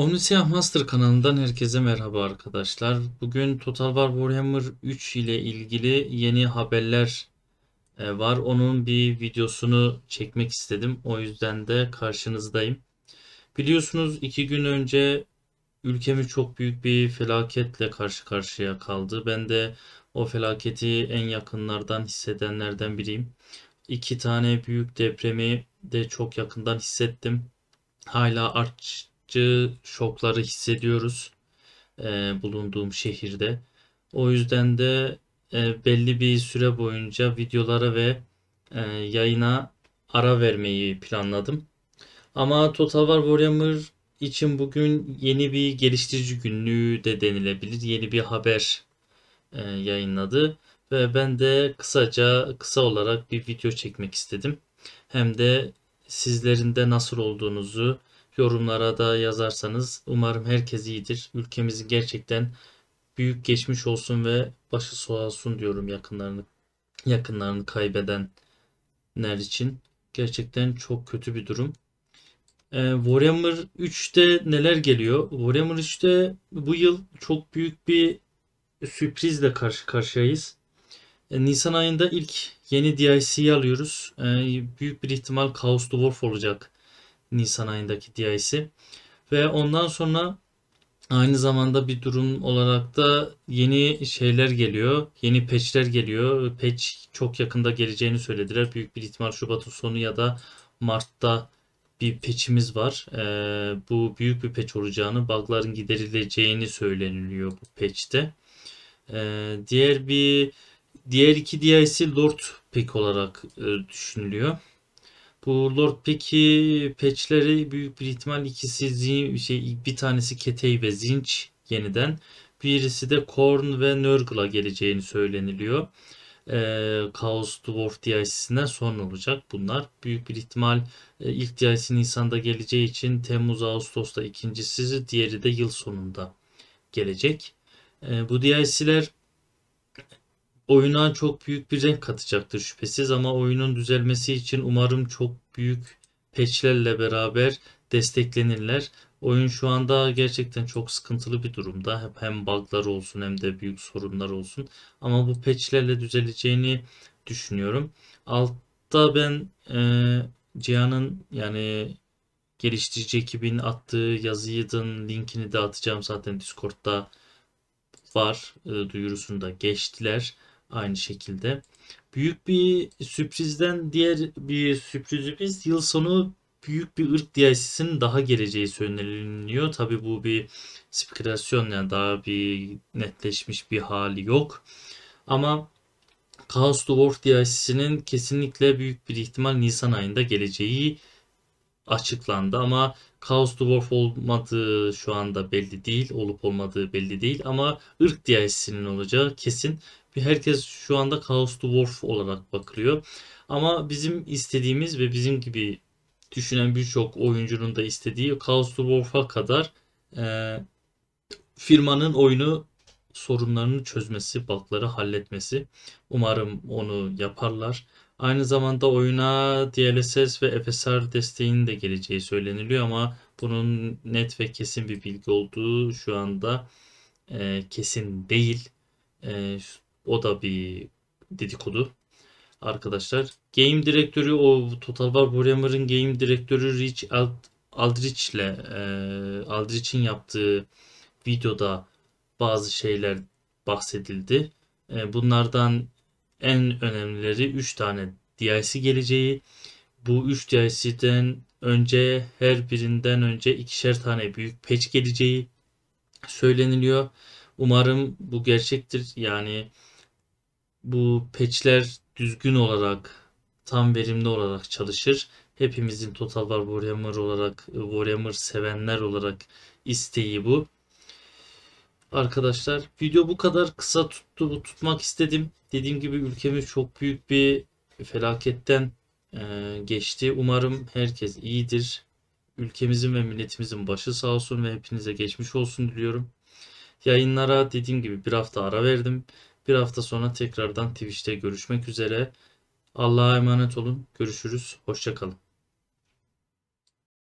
Omnisiyah Master kanalından herkese merhaba arkadaşlar. Bugün Total War Warhammer 3 ile ilgili yeni haberler e, var. Onun bir videosunu çekmek istedim. O yüzden de karşınızdayım. Biliyorsunuz iki gün önce ülkemiz çok büyük bir felaketle karşı karşıya kaldı. Ben de o felaketi en yakınlardan hissedenlerden biriyim. İki tane büyük depremi de çok yakından hissettim. Hala artçı arttıkça şokları hissediyoruz e, bulunduğum şehirde. O yüzden de e, belli bir süre boyunca videolara ve e, yayına ara vermeyi planladım. Ama Total War Warhammer için bugün yeni bir geliştirici günlüğü de denilebilir. Yeni bir haber e, yayınladı ve ben de kısaca kısa olarak bir video çekmek istedim. Hem de sizlerin de nasıl olduğunuzu yorumlara da yazarsanız umarım herkes iyidir. ülkemizin gerçekten büyük geçmiş olsun ve başı sağ olsun diyorum yakınlarını yakınlarını kaybedenler için. Gerçekten çok kötü bir durum. Ee, Warhammer 3'te neler geliyor? Warhammer 3'te bu yıl çok büyük bir sürprizle karşı karşıyayız. Ee, Nisan ayında ilk yeni DLC'yi alıyoruz. Ee, büyük bir ihtimal Chaos Dwarf olacak Nisan ayındaki DIC. Ve ondan sonra aynı zamanda bir durum olarak da yeni şeyler geliyor. Yeni patchler geliyor. Patch çok yakında geleceğini söylediler. Büyük bir ihtimal Şubat'ın sonu ya da Mart'ta bir peçimiz var. Ee, bu büyük bir peç olacağını, bug'ların giderileceğini söyleniliyor bu peçte. Ee, diğer bir diğer iki DIC Lord pick olarak e, düşünülüyor. Bu Lord peki patchleri büyük bir ihtimal ikisi zin, şey bir tanesi Ketey ve Zinç yeniden. Birisi de Korn ve Nurgle'a geleceğini söyleniliyor. Ee, Chaos Dwarf DLC'sinden sonra olacak bunlar. Büyük bir ihtimal e, ilk DLC Nisan'da geleceği için Temmuz-Ağustos'ta ikincisi, diğeri de yıl sonunda gelecek. E, bu DLC'ler oyuna çok büyük bir renk katacaktır şüphesiz ama oyunun düzelmesi için umarım çok büyük patchlerle beraber desteklenirler. Oyun şu anda gerçekten çok sıkıntılı bir durumda. Hep hem bug'lar olsun hem de büyük sorunlar olsun. Ama bu patchlerle düzeleceğini düşünüyorum. Altta ben e, Cihan'ın yani geliştirici ekibin attığı yazıyıdın linkini de atacağım zaten Discord'da var. E, duyurusunu da geçtiler aynı şekilde. Büyük bir sürprizden diğer bir sürprizimiz yıl sonu büyük bir ırk DLC'sinin daha geleceği söyleniliyor. Tabi bu bir spekülasyon yani daha bir netleşmiş bir hali yok. Ama Chaos dwarf War DLC'sinin kesinlikle büyük bir ihtimal Nisan ayında geleceği açıklandı ama Chaos Dwarf olmadığı şu anda belli değil. Olup olmadığı belli değil ama ırk DLC'sinin olacağı kesin herkes şu anda Chaos to olarak bakılıyor. Ama bizim istediğimiz ve bizim gibi düşünen birçok oyuncunun da istediği Chaos to kadar e, firmanın oyunu sorunlarını çözmesi, bug'ları halletmesi. Umarım onu yaparlar. Aynı zamanda oyuna DLSS ve FSR desteğinin de geleceği söyleniliyor ama bunun net ve kesin bir bilgi olduğu şu anda e, kesin değil. E, o da bir dedikodu. Arkadaşlar game direktörü o Total War Warhammer'ın game direktörü Rich Aldrich ile e, Aldrich'in yaptığı videoda bazı şeyler bahsedildi. E, bunlardan en önemlileri 3 tane DLC geleceği. Bu 3 DLC'den önce her birinden önce ikişer tane büyük patch geleceği söyleniliyor. Umarım bu gerçektir. Yani bu patchler düzgün olarak tam verimli olarak çalışır. Hepimizin Total War Warhammer olarak Warhammer sevenler olarak isteği bu. Arkadaşlar video bu kadar kısa tuttu bu tutmak istedim. Dediğim gibi ülkemiz çok büyük bir felaketten e, geçti. Umarım herkes iyidir. Ülkemizin ve milletimizin başı sağ olsun ve hepinize geçmiş olsun diliyorum. Yayınlara dediğim gibi bir hafta ara verdim. Bir hafta sonra tekrardan Twitch'te görüşmek üzere. Allah'a emanet olun. Görüşürüz. Hoşçakalın.